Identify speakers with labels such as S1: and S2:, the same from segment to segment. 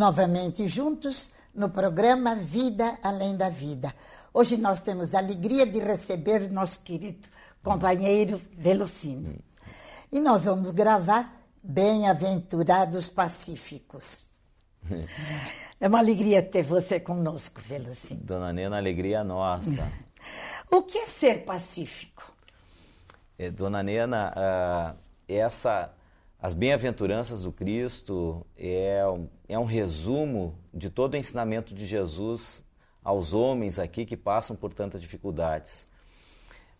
S1: novamente juntos no programa Vida Além da Vida. Hoje nós temos a alegria de receber nosso querido companheiro Velocino. E nós vamos gravar Bem-aventurados Pacíficos. É uma alegria ter você conosco, Velocino.
S2: Dona Nena, alegria nossa.
S1: o que é ser pacífico?
S2: É, dona Nena, uh, essa as bem-aventuranças do Cristo é, é um resumo de todo o ensinamento de Jesus aos homens aqui que passam por tantas dificuldades.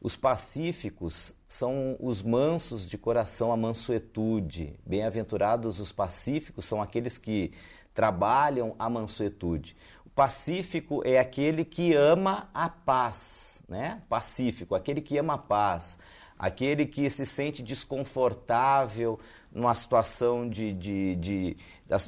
S2: Os pacíficos são os mansos de coração, a mansuetude. Bem-aventurados os pacíficos são aqueles que trabalham a mansuetude. O pacífico é aquele que ama a paz, né? Pacífico, aquele que ama a paz aquele que se sente desconfortável numa situação de, de, de,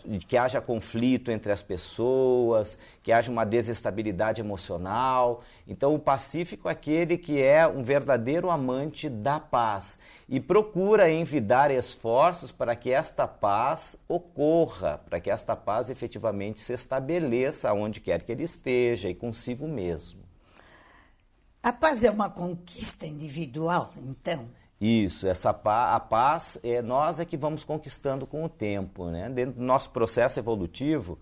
S2: de, que haja conflito entre as pessoas, que haja uma desestabilidade emocional. Então, o pacífico é aquele que é um verdadeiro amante da paz e procura envidar esforços para que esta paz ocorra, para que esta paz efetivamente se estabeleça onde quer que ele esteja e consigo mesmo.
S1: A paz é uma conquista individual, então?
S2: Isso, essa a paz é nós é que vamos conquistando com o tempo, né? Dentro do nosso processo evolutivo,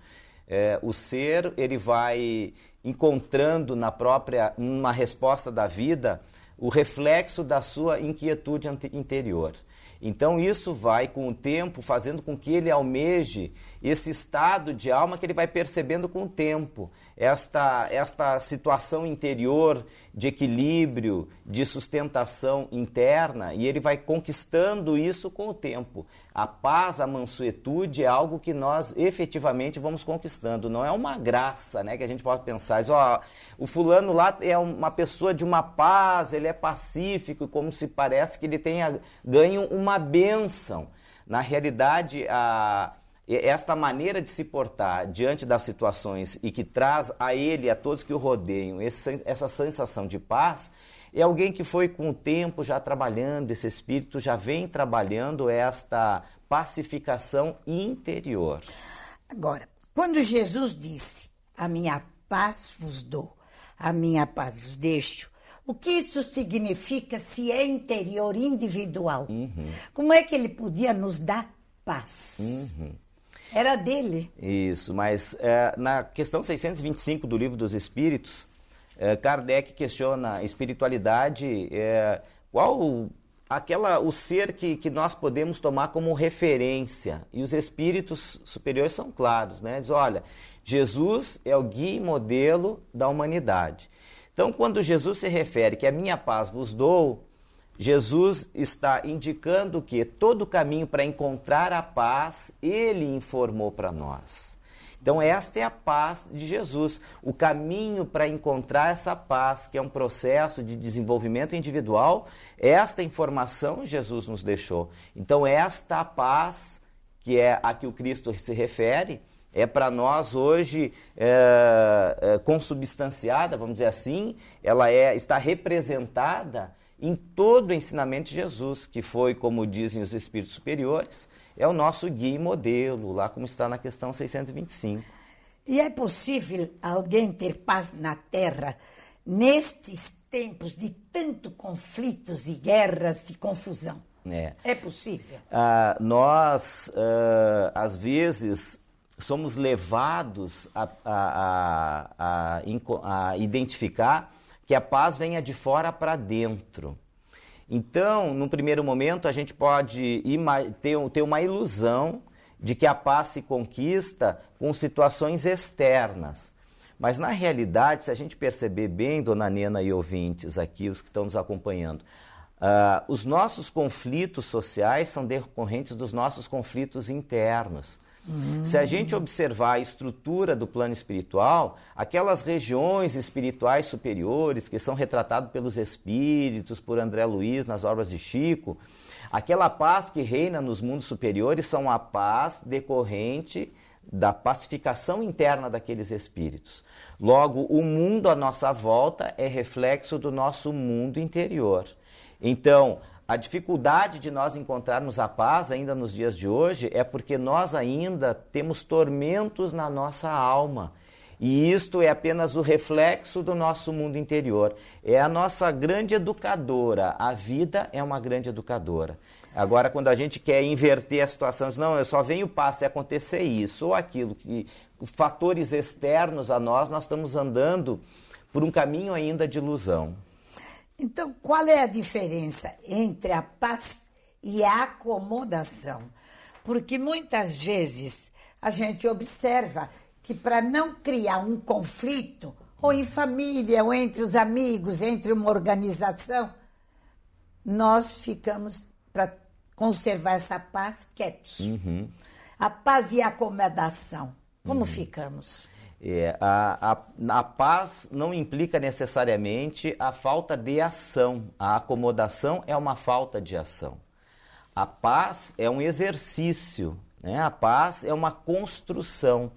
S2: é, o ser ele vai encontrando na própria uma resposta da vida o reflexo da sua inquietude interior. Então isso vai com o tempo fazendo com que ele almeje esse estado de alma que ele vai percebendo com o tempo, esta, esta situação interior de equilíbrio, de sustentação interna, e ele vai conquistando isso com o tempo. A paz, a mansuetude é algo que nós efetivamente vamos conquistando, não é uma graça né, que a gente pode pensar, ó, o fulano lá é uma pessoa de uma paz, ele é pacífico, como se parece que ele tenha ganho uma bênção. Na realidade, a esta maneira de se portar diante das situações e que traz a ele e a todos que o rodeiam esse, essa sensação de paz, é alguém que foi com o tempo já trabalhando, esse espírito já vem trabalhando esta pacificação interior.
S1: Agora, quando Jesus disse: A minha paz vos dou, a minha paz vos deixo, o que isso significa se é interior, individual? Uhum. Como é que ele podia nos dar paz? Uhum. Era dele.
S2: Isso, mas é, na questão 625 do Livro dos Espíritos, é, Kardec questiona a espiritualidade, é, qual aquela o ser que, que nós podemos tomar como referência. E os espíritos superiores são claros, né? Diz, olha, Jesus é o guia e modelo da humanidade. Então, quando Jesus se refere que a minha paz vos dou, Jesus está indicando que todo o caminho para encontrar a paz, ele informou para nós. Então, esta é a paz de Jesus. O caminho para encontrar essa paz, que é um processo de desenvolvimento individual, esta informação Jesus nos deixou. Então, esta paz, que é a que o Cristo se refere, é para nós hoje é, é, consubstanciada, vamos dizer assim, ela é, está representada em todo o ensinamento de Jesus, que foi, como dizem os espíritos superiores, é o nosso guia e modelo, lá como está na questão 625.
S1: E é possível alguém ter paz na terra nestes tempos de tanto conflitos e guerras e confusão?
S2: É, é possível. Ah, nós, ah, às vezes, somos levados a, a, a, a identificar que a paz venha de fora para dentro. Então, num primeiro momento, a gente pode ter uma ilusão de que a paz se conquista com situações externas. Mas, na realidade, se a gente perceber bem, dona Nena e ouvintes aqui, os que estão nos acompanhando, uh, os nossos conflitos sociais são decorrentes dos nossos conflitos internos. Se a gente observar a estrutura do plano espiritual, aquelas regiões espirituais superiores que são retratadas pelos espíritos, por André Luiz nas obras de Chico, aquela paz que reina nos mundos superiores são a paz decorrente da pacificação interna daqueles espíritos. Logo, o mundo à nossa volta é reflexo do nosso mundo interior. Então, a dificuldade de nós encontrarmos a paz ainda nos dias de hoje é porque nós ainda temos tormentos na nossa alma. E isto é apenas o reflexo do nosso mundo interior. É a nossa grande educadora. A vida é uma grande educadora. Agora, quando a gente quer inverter a situação, diz, não, eu só venho passo se é acontecer isso ou aquilo, que fatores externos a nós, nós estamos andando por um caminho ainda de ilusão.
S1: Então, qual é a diferença entre a paz e a acomodação? Porque muitas vezes a gente observa que para não criar um conflito, ou em família, ou entre os amigos, entre uma organização, nós ficamos para conservar essa paz quietos. Uhum. A paz e a acomodação. Como uhum. ficamos?
S2: É, a, a, a, paz não implica necessariamente a falta de ação. A acomodação é uma falta de ação. A paz é um exercício, né? a paz é uma construção.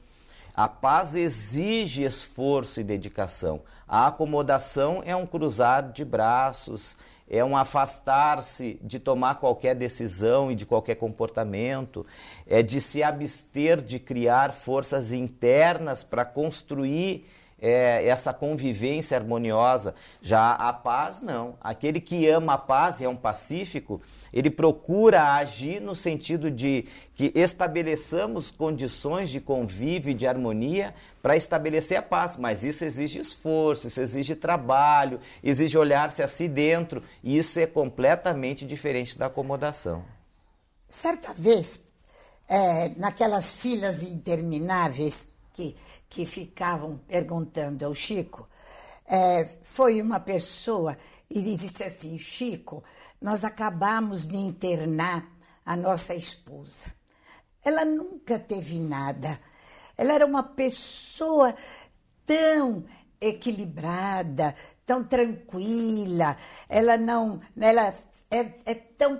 S2: A paz exige esforço e dedicação. A acomodação é um cruzar de braços, é um afastar-se de tomar qualquer decisão e de qualquer comportamento, é de se abster de criar forças internas para construir é, essa convivência harmoniosa. Já a paz, não. Aquele que ama a paz e é um pacífico, ele procura agir no sentido de que estabeleçamos condições de convívio e de harmonia para estabelecer a paz, mas isso exige esforço, isso exige trabalho, exige olhar-se a si dentro, e isso é completamente diferente da acomodação.
S1: Certa vez, é, naquelas filas intermináveis que, que ficavam perguntando ao Chico, é, foi uma pessoa e disse assim: Chico, nós acabamos de internar a nossa esposa. Ela nunca teve nada. Ela era uma pessoa tão equilibrada, tão tranquila. Ela não, né, ela é, é tão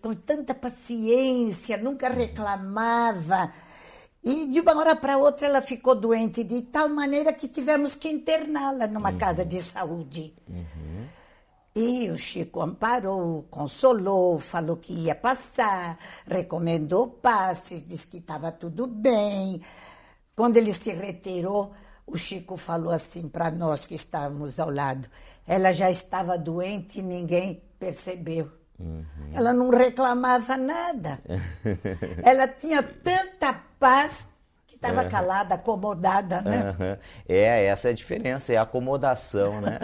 S1: com tanta paciência, nunca reclamava. E de uma hora para outra ela ficou doente de tal maneira que tivemos que interná-la numa uhum. casa de saúde. Uhum. E o Chico amparou, consolou, falou que ia passar, recomendou passes, disse que estava tudo bem. Quando ele se retirou, o Chico falou assim para nós que estávamos ao lado: ela já estava doente e ninguém percebeu. Uhum. Ela não reclamava nada. ela tinha tanta paz que estava é. calada, acomodada, né?
S2: Uhum. É, essa é a diferença, é a acomodação, né?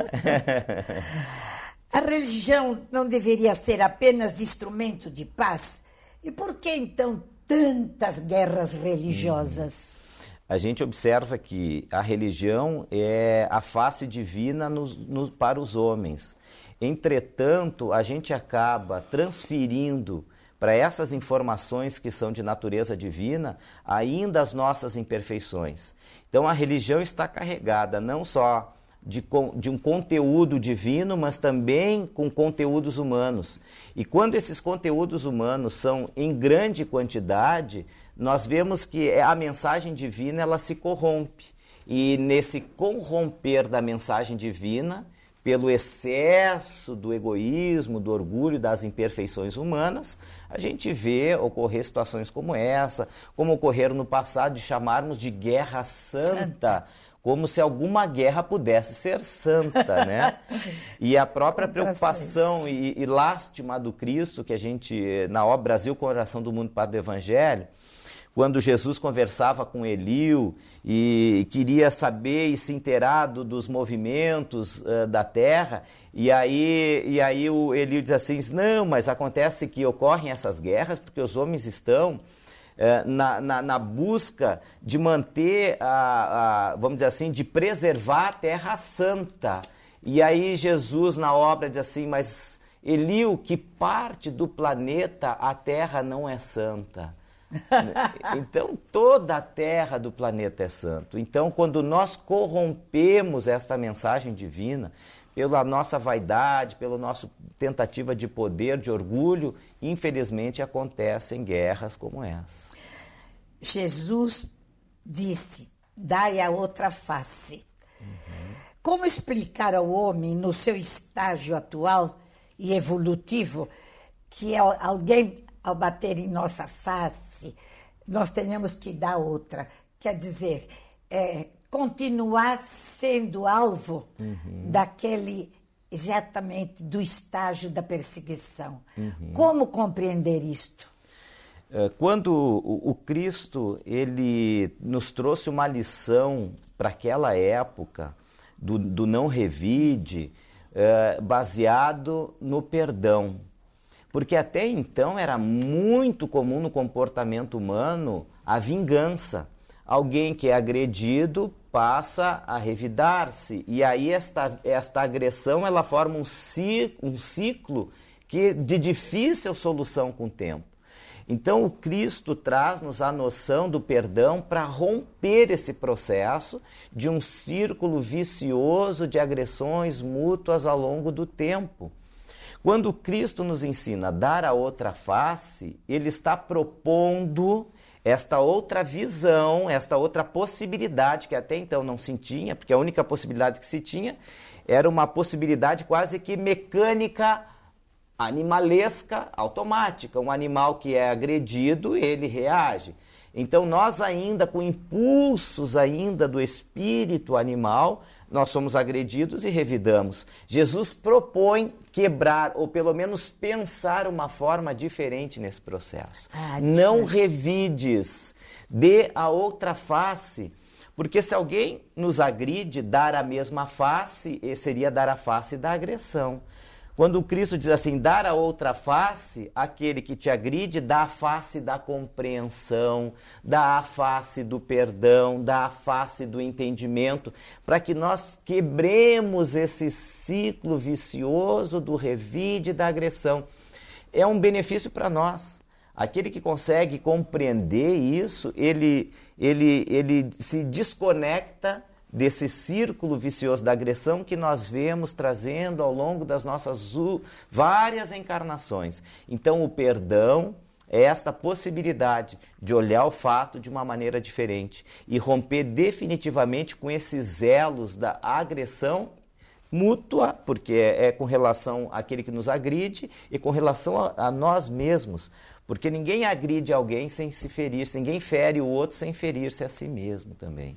S1: a religião não deveria ser apenas instrumento de paz? E por que então tantas guerras religiosas? Uhum.
S2: A gente observa que a religião é a face divina no, no, para os homens. Entretanto, a gente acaba transferindo para essas informações que são de natureza divina, ainda as nossas imperfeições. Então a religião está carregada não só de, de, um conteúdo divino, mas também com conteúdos humanos. E quando esses conteúdos humanos são em grande quantidade, nós vemos que é, a mensagem divina ela se corrompe. E nesse corromper da mensagem divina, pelo excesso do egoísmo, do orgulho, das imperfeições humanas, a gente vê ocorrer situações como essa, como ocorreram no passado de chamarmos de guerra santa, santa. como se alguma guerra pudesse ser santa, né? e a própria preocupação e, e, lástima do Cristo que a gente na obra Brasil Coração do Mundo para o Evangelho quando Jesus conversava com Eliu e queria saber e se inteirar dos movimentos uh, da terra, e aí, e aí o Eliu diz assim: Não, mas acontece que ocorrem essas guerras porque os homens estão. Eh, na, na, na, busca de manter, a, a, vamos dizer assim, de preservar a terra santa. E aí Jesus na obra diz assim, mas Eliu, que parte do planeta a Terra não é santa? então toda a terra do planeta é santo. Então quando nós corrompemos esta mensagem divina pela nossa vaidade, pela nossa tentativa de poder, de orgulho, infelizmente acontecem guerras como essa.
S1: Jesus disse: "Dai a outra face". Uhum. Como explicar ao homem no seu estágio atual e evolutivo que é alguém ao bater em nossa face, nós tenhamos que dar outra. Quer dizer, é, continuar sendo alvo uhum. daquele exatamente do estágio da perseguição. Uhum. Como compreender isto?
S2: É, quando o Cristo ele nos trouxe uma lição para aquela época do, do não revide, é, baseado no perdão porque até então era muito comum no comportamento humano a vingança. Alguém que é agredido passa a revidar-se. E aí esta, esta agressão ela forma um ciclo, um ciclo que de difícil solução com o tempo. Então o Cristo traz-nos a noção do perdão para romper esse processo de um círculo vicioso de agressões mútuas ao longo do tempo. Quando Cristo nos ensina a dar a outra face, ele está propondo esta outra visão, esta outra possibilidade que até então não se tinha, porque a única possibilidade que se tinha era uma possibilidade quase que mecânica, animalesca, automática. Um animal que é agredido, ele reage. Então nós ainda com impulsos ainda do espírito animal, nós somos agredidos e revidamos. Jesus propõe quebrar ou pelo menos pensar uma forma diferente nesse processo. Ah, é não revides, dê a outra face. Porque se alguém nos agride, dar a mesma face eh, seria dar a face da agressão. Quando Cristo diz assim, dar a outra face, aquele que te agride, dá a face da compreensão, dá a face do perdão, dá a face do entendimento, para que nós quebremos esse ciclo vicioso do revide e da agressão. É um benefício para nós. Aquele que consegue compreender isso, ele, ele, ele se desconecta desse círculo vicioso da agressão que nós vemos trazendo ao longo das nossas várias encarnações. Então, o perdão é esta possibilidade de olhar o fato de uma maneira diferente e romper definitivamente com esses elos da agressão mútua, porque é, é com relação àquele que nos agride e com relação a, nós mesmos. Porque ninguém agride alguém sem se ferir, ninguém fere o outro sem ferir-se a si mesmo também.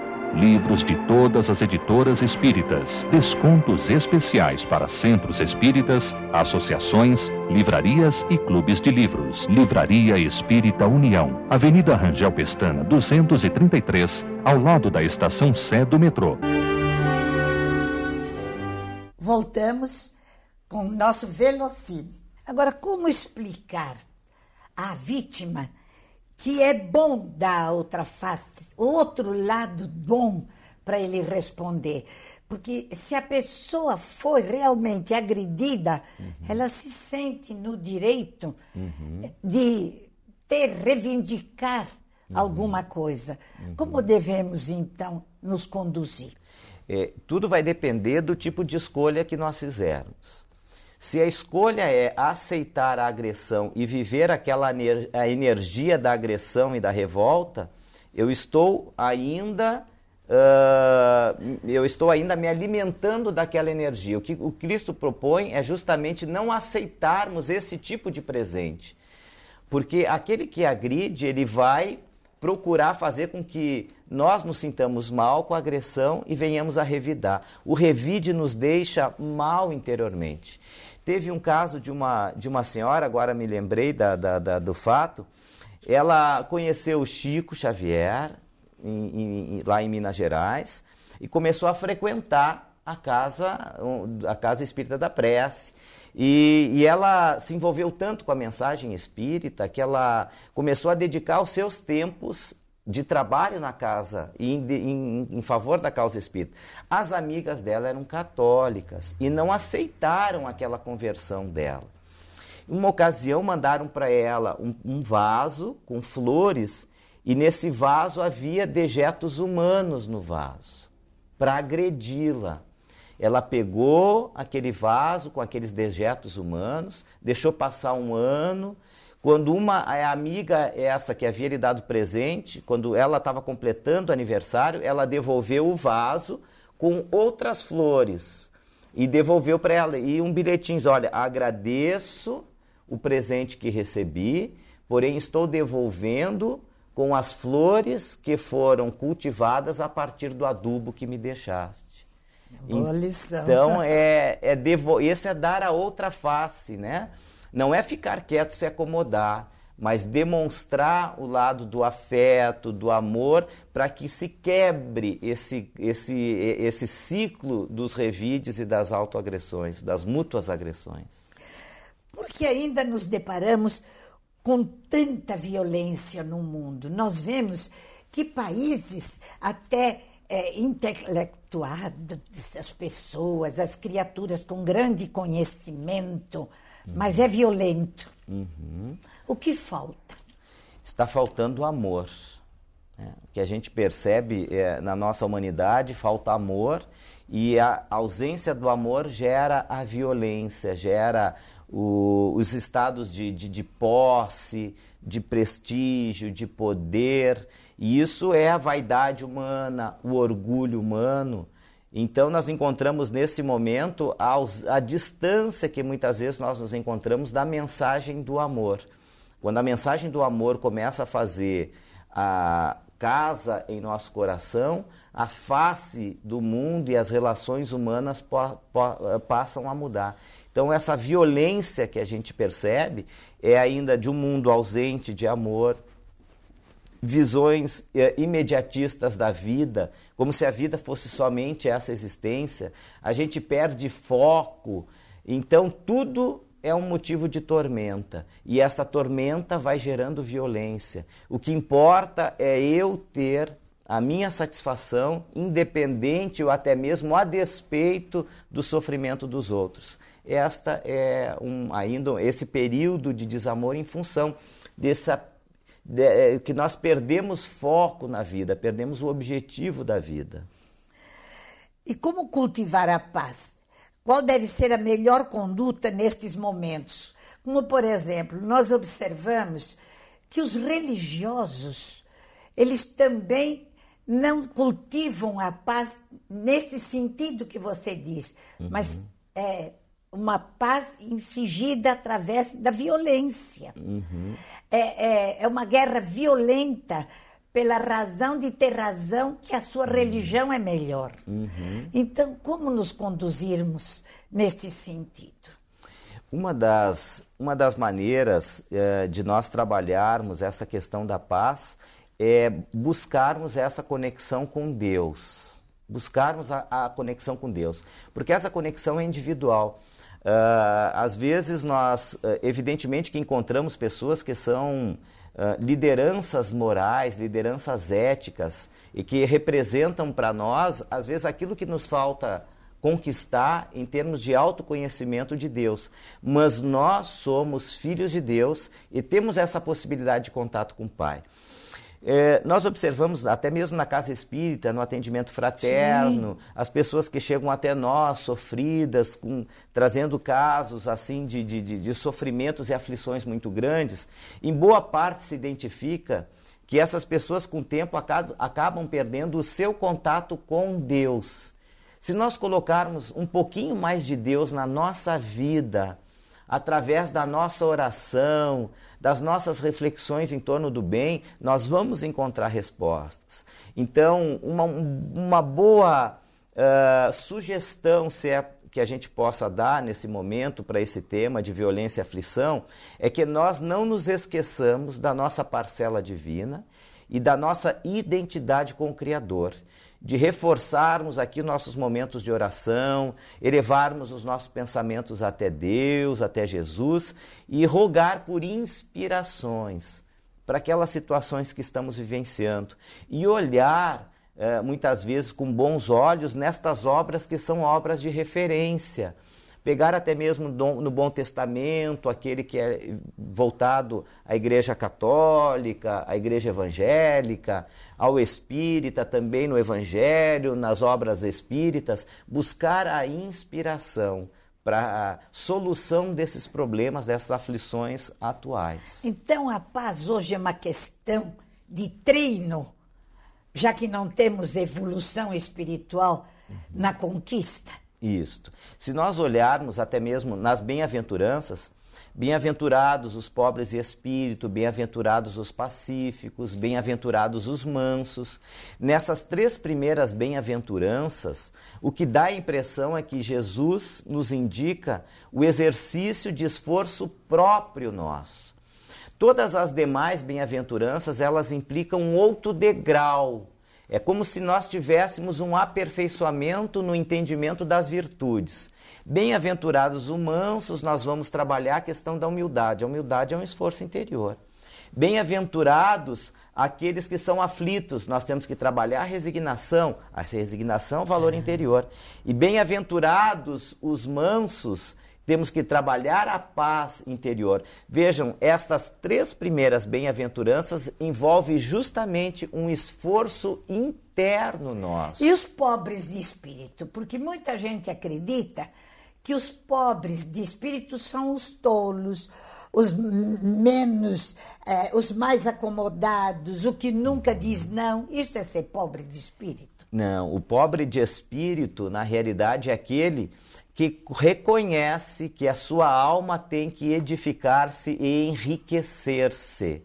S2: livros de todas as editoras espíritas, descontos especiais para centros espíritas, associações, livrarias e clubes de livros. Livraria Espírita União, Avenida Rangel Pestana, 233, ao lado da estação Sé do metrô.
S1: Voltamos com o nosso velocímetro. Agora, como explicar a vítima que é bom dar outra face, outro lado bom para ele responder. Porque se a pessoa foi realmente agredida, uhum. ela se sente no direito uhum. de ter, reivindicar uhum. alguma coisa. Uhum. Como devemos, então, nos conduzir?
S2: É, tudo vai depender do tipo de escolha que nós fizermos. Se a escolha é aceitar a agressão e viver aquela a energia da agressão e da revolta, eu estou ainda uh, eu estou ainda me alimentando daquela energia. O que o Cristo propõe é justamente não aceitarmos esse tipo de presente, porque aquele que agride ele vai procurar fazer com que nós nos sintamos mal com a agressão e venhamos a revidar. O revide nos deixa mal interiormente. Teve um caso de uma, de uma senhora, agora me lembrei da, da, da do fato, ela conheceu o Chico Xavier em, em, lá em Minas Gerais e começou a frequentar a casa, a casa espírita da prece. E, e, ela se envolveu tanto com a mensagem espírita que ela começou a dedicar os seus tempos de trabalho na casa e em, em, em, favor da causa espírita. As amigas dela eram católicas e não aceitaram aquela conversão dela. Em uma ocasião, mandaram para ela um, um vaso com flores e nesse vaso havia dejetos humanos no vaso para agredi-la. Ela pegou aquele vaso com aqueles dejetos humanos, deixou passar um ano quando uma amiga essa que havia lhe dado presente, quando ela estava completando o aniversário, ela devolveu o vaso com outras flores e devolveu para ela e um bilhetinho, olha, agradeço o presente que recebi, porém estou devolvendo com as flores que foram cultivadas a partir do adubo que me deixaste.
S1: Boa lição. Então é,
S2: é devo... esse é dar a outra face, né? Não é ficar quieto, se acomodar, mas demonstrar o lado do afeto, do amor, para que se quebre esse, esse, esse ciclo dos revides e das autoagressões, das mútuas agressões.
S1: Porque ainda nos deparamos com tanta violência no mundo. Nós vemos que países até é, intelectuados, as pessoas, as criaturas com grande conhecimento, mas é violento. Uhum. O que falta?
S2: Está faltando amor. Né? O que a gente percebe é, na nossa humanidade falta amor e a ausência do amor gera a violência, gera o, os estados de, de, de posse, de prestígio, de poder. E isso é a vaidade humana, o orgulho humano. Então, nós encontramos nesse momento a distância que muitas vezes nós nos encontramos da mensagem do amor. Quando a mensagem do amor começa a fazer a casa em nosso coração, a face do mundo e as relações humanas passam a mudar. Então, essa violência que a gente percebe é ainda de um mundo ausente de amor, visões eh, imediatistas da vida, como se a vida fosse somente essa existência, a gente perde foco. Então, tudo é um motivo de tormenta e essa tormenta vai gerando violência. O que importa é eu ter a minha satisfação, independente ou até mesmo a despeito do sofrimento dos outros. Esta é um, ainda esse período de desamor em função dessa é, que nós perdemos foco na vida, perdemos o objetivo da vida.
S1: E como cultivar a paz? Qual deve ser a melhor conduta nestes momentos? Como, por exemplo, nós observamos que os religiosos, eles também não cultivam a paz nesse sentido que você diz, uhum. mas é, uma paz infligida através da violência. Uhum. É, é, é, uma guerra violenta pela razão de ter razão que a sua uhum. religião é melhor. Uhum. Então, como nos conduzirmos nesse sentido?
S2: Uma das, uma das maneiras é, de nós trabalharmos essa questão da paz é buscarmos essa conexão com Deus. Buscarmos a, a conexão com Deus. Porque essa conexão é individual. Uh, às vezes nós, eh, evidentemente que encontramos pessoas que são uh, lideranças morais, lideranças éticas e que representam para nós, às vezes, aquilo que nos falta conquistar em termos de autoconhecimento de Deus. Mas nós somos filhos de Deus e temos essa possibilidade de contato com o Pai. É, nós observamos até mesmo na casa espírita, no atendimento fraterno, Sim. as pessoas que chegam até nós sofridas, com, trazendo casos assim de, de, de sofrimentos e aflições muito grandes, em boa parte se identifica que essas pessoas com o tempo acabam, acabam perdendo o seu contato com Deus. Se nós colocarmos um pouquinho mais de Deus na nossa vida, através da nossa oração, das nossas reflexões em torno do bem, nós vamos encontrar respostas. Então, uma, uma boa uh, sugestão, se é que a gente possa dar nesse momento para esse tema de violência e aflição é que nós não nos esqueçamos da nossa parcela divina e da nossa identidade com o Criador de reforçarmos aqui nossos momentos de oração, elevarmos os nossos pensamentos até Deus, até Jesus e rogar por inspirações para aquelas situações que estamos vivenciando e olhar eh, muitas vezes com bons olhos nestas obras que são obras de referência pegar até mesmo no Bom Testamento, aquele que é voltado à Igreja Católica, à Igreja Evangélica, ao Espírita também no Evangelho, nas obras espíritas, buscar a inspiração para a solução desses problemas, dessas aflições atuais.
S1: Então a paz hoje é uma questão de treino, já que não temos evolução espiritual na conquista. Isto. Se nós
S2: olharmos até mesmo nas bem-aventuranças, bem-aventurados os pobres de espírito, bem-aventurados os pacíficos, bem-aventurados os mansos. Nessas três primeiras bem-aventuranças, o que dá a impressão é que Jesus nos indica o exercício de esforço próprio nosso. Todas as demais bem-aventuranças, elas implicam um outro degrau é como se nós tivéssemos um aperfeiçoamento no entendimento das virtudes. Bem-aventurados os mansos, nós vamos trabalhar a questão da humildade. A humildade é um esforço interior. Bem-aventurados aqueles que são aflitos, nós temos que trabalhar a resignação, a resignação, é valor é. interior. E bem-aventurados os mansos, temos que trabalhar a paz interior. Vejam, estas três primeiras bem-aventuranças envolvem justamente um esforço interno nosso.
S1: E os pobres de espírito? Porque muita gente acredita que os pobres de espírito são os tolos, os menos, é, os mais acomodados, o que nunca diz não. Isso é ser pobre de espírito.
S2: Não, o pobre de espírito, na realidade, é aquele que reconhece que a sua alma tem que edificar-se e enriquecer-se.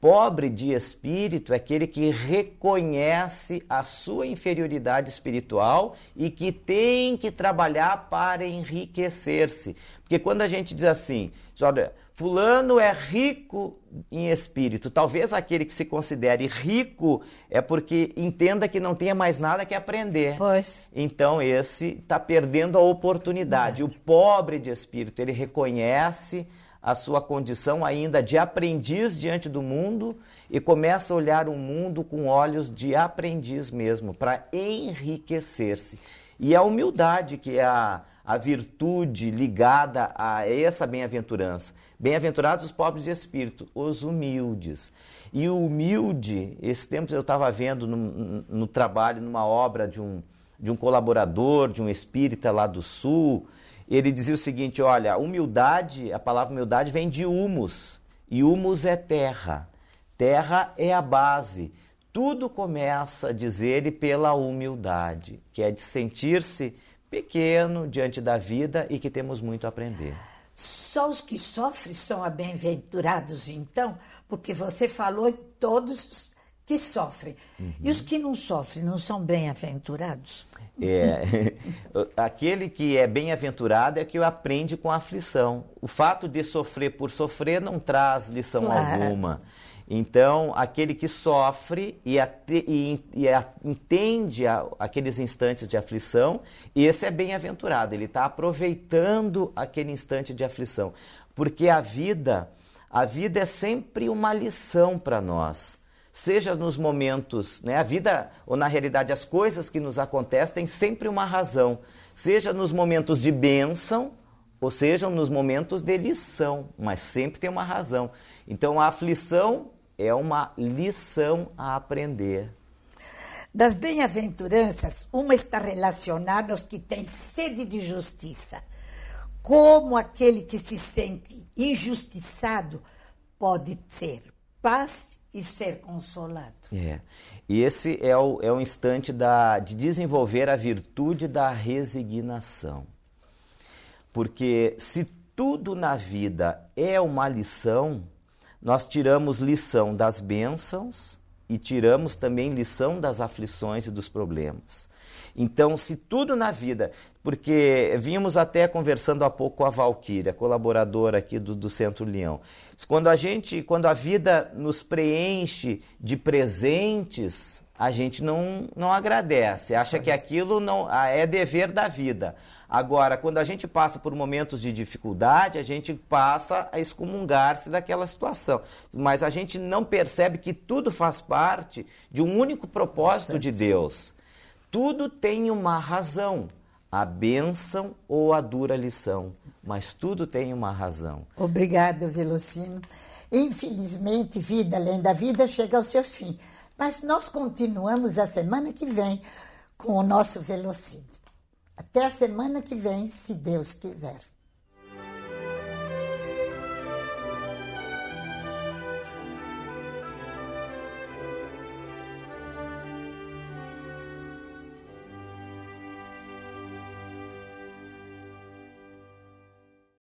S2: Pobre de espírito é aquele que reconhece a sua inferioridade espiritual e que tem que trabalhar para enriquecer-se. Porque quando a gente diz assim, olha, Fulano é rico em espírito. Talvez aquele que se considere rico é porque entenda que não tenha mais nada que aprender. Pois. Então esse está perdendo a oportunidade. Verdade. O pobre de espírito, ele reconhece a sua condição ainda de aprendiz diante do mundo e começa a olhar o mundo com olhos de aprendiz mesmo, para enriquecer-se. E a humildade, que é a a virtude ligada a essa bem-aventurança. Bem-aventurados os pobres de espírito, os humildes. E o humilde, esse tempo eu estava vendo no, no, trabalho, numa obra de um, de um colaborador, de um espírita lá do sul, ele dizia o seguinte: olha, humildade, a palavra humildade vem de humus, e humus é terra. Terra é a base. Tudo começa, diz ele, pela humildade, que é de sentir-se pequeno diante da vida e que temos muito a aprender.
S1: Só os que sofrem são bem-aventurados, então, porque você falou todos que sofrem. Uhum. E os que não sofrem não são bem-aventurados?
S2: É. Aquele que é bem-aventurado é que aprende com a aflição. O fato de sofrer por sofrer não traz lição claro. alguma. Então, aquele que sofre e, ate, e, e a, entende a, aqueles instantes de aflição, esse é bem-aventurado, ele está aproveitando aquele instante de aflição. Porque a vida, a vida é sempre uma lição para nós. Seja nos momentos, né, a vida, ou na realidade as coisas que nos acontecem, sempre uma razão. Seja nos momentos de bênção, ou seja nos momentos de lição, mas sempre tem uma razão. Então a aflição é uma lição a aprender.
S1: Das bem-aventuranças, uma está relacionada aos que têm sede de justiça. Como aquele que se sente injustiçado pode ter paz e ser consolado.
S2: É. E esse é o, é o instante da, de desenvolver a virtude da resignação. Porque se tudo na vida é uma lição, nós tiramos lição das bênçãos e tiramos também lição das aflições e dos problemas. Então, se tudo na vida, porque vimos até conversando há pouco com a Valquíria, colaboradora aqui do, do Centro Leão, quando a gente, quando a vida nos preenche de presentes, a gente não, não agradece, acha que aquilo não ah, é dever da vida. Agora, quando a gente passa por momentos de dificuldade, a gente passa a excomungar-se daquela situação. Mas a gente não percebe que tudo faz parte de um único propósito de Deus. Tudo tem uma razão, a bênção ou a dura lição, mas tudo tem uma razão.
S1: Obrigado, Velocino. Infelizmente, vida além da vida chega ao seu fim. Mas nós continuamos a semana que vem com o nosso velocímetro. Até a semana que vem, se Deus quiser.